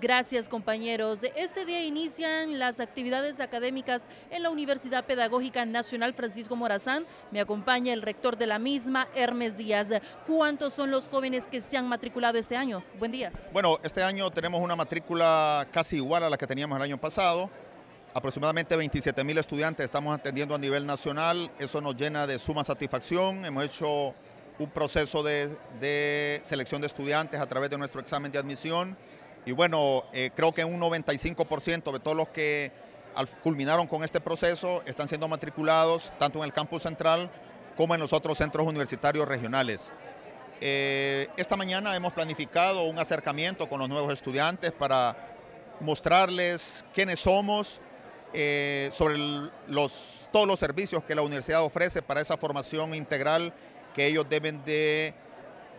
Gracias compañeros. Este día inician las actividades académicas en la Universidad Pedagógica Nacional Francisco Morazán. Me acompaña el rector de la misma, Hermes Díaz. ¿Cuántos son los jóvenes que se han matriculado este año? Buen día. Bueno, este año tenemos una matrícula casi igual a la que teníamos el año pasado. Aproximadamente 27 mil estudiantes estamos atendiendo a nivel nacional. Eso nos llena de suma satisfacción. Hemos hecho un proceso de, de selección de estudiantes a través de nuestro examen de admisión y bueno, eh, creo que un 95% de todos los que culminaron con este proceso están siendo matriculados tanto en el campus central como en los otros centros universitarios regionales. Eh, esta mañana hemos planificado un acercamiento con los nuevos estudiantes para mostrarles quiénes somos, eh, sobre los, todos los servicios que la universidad ofrece para esa formación integral que ellos deben de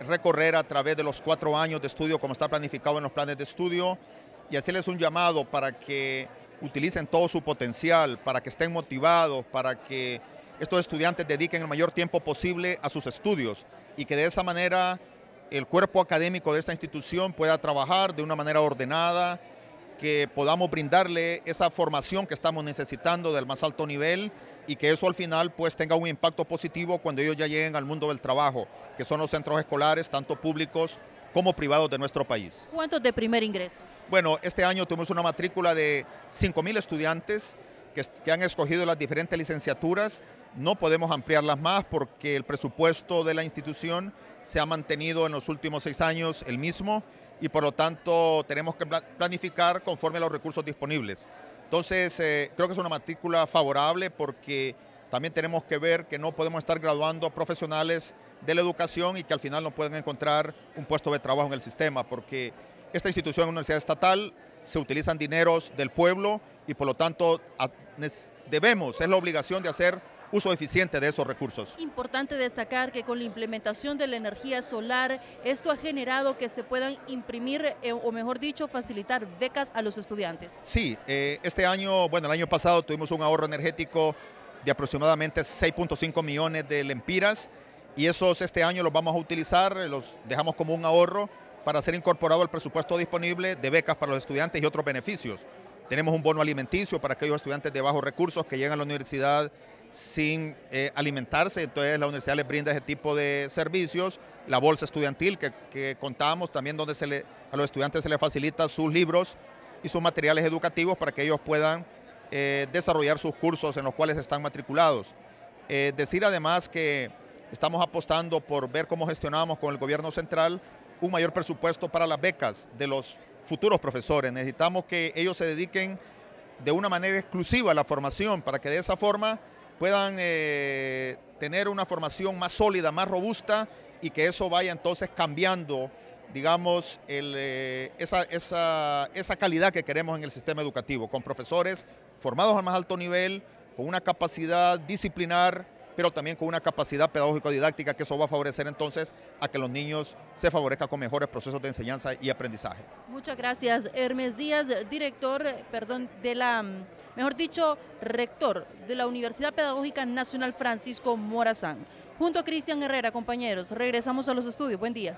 recorrer a través de los cuatro años de estudio como está planificado en los planes de estudio y hacerles un llamado para que utilicen todo su potencial, para que estén motivados, para que estos estudiantes dediquen el mayor tiempo posible a sus estudios y que de esa manera el cuerpo académico de esta institución pueda trabajar de una manera ordenada, que podamos brindarle esa formación que estamos necesitando del más alto nivel y que eso al final pues tenga un impacto positivo cuando ellos ya lleguen al mundo del trabajo, que son los centros escolares, tanto públicos como privados de nuestro país. ¿Cuántos de primer ingreso? Bueno, este año tuvimos una matrícula de 5.000 estudiantes que, que, han escogido las diferentes licenciaturas. No podemos ampliarlas más porque el presupuesto de la institución se ha mantenido en los últimos seis años el mismo y por lo tanto tenemos que planificar conforme a los recursos disponibles. Entonces, eh, creo que es una matrícula favorable porque también tenemos que ver que no podemos estar graduando profesionales de la educación y que al final no pueden encontrar un puesto de trabajo en el sistema, porque esta institución es una universidad estatal, se utilizan dineros del pueblo y por lo tanto debemos, es la obligación de hacer uso eficiente de esos recursos. Importante destacar que con la implementación de la energía solar, esto ha generado que se puedan imprimir, eh, o mejor dicho, facilitar becas a los estudiantes. Sí, eh, este año, bueno, el año pasado tuvimos un ahorro energético de aproximadamente 6.5 millones de lempiras y esos este año los vamos a utilizar, los dejamos como un ahorro para ser incorporado al presupuesto disponible de becas para los estudiantes y otros beneficios. Tenemos un bono alimenticio para aquellos estudiantes de bajos recursos que llegan a la universidad sin eh, alimentarse, entonces la universidad les brinda ese tipo de servicios, la bolsa estudiantil que, que contamos también donde se le, a los estudiantes se les facilita sus libros y sus materiales educativos para que ellos puedan eh, desarrollar sus cursos en los cuales están matriculados. Eh, decir además que estamos apostando por ver cómo gestionamos con el gobierno central un mayor presupuesto para las becas de los futuros profesores. Necesitamos que ellos se dediquen de una manera exclusiva a la formación para que de esa forma puedan eh, tener una formación más sólida, más robusta y que eso vaya entonces cambiando, digamos, eh, esa, esa calidad que queremos en el sistema educativo, con profesores formados al más alto nivel, con una capacidad disciplinar, pero también con una capacidad pedagógico-didáctica que eso va a favorecer entonces a que los niños se favorezcan con mejores procesos de enseñanza y aprendizaje. Muchas gracias, Hermes Díaz, director, perdón, de la, mejor dicho, rector de la Universidad Pedagógica Nacional Francisco Morazán. Junto a Cristian Herrera, compañeros, regresamos a los estudios. Buen día.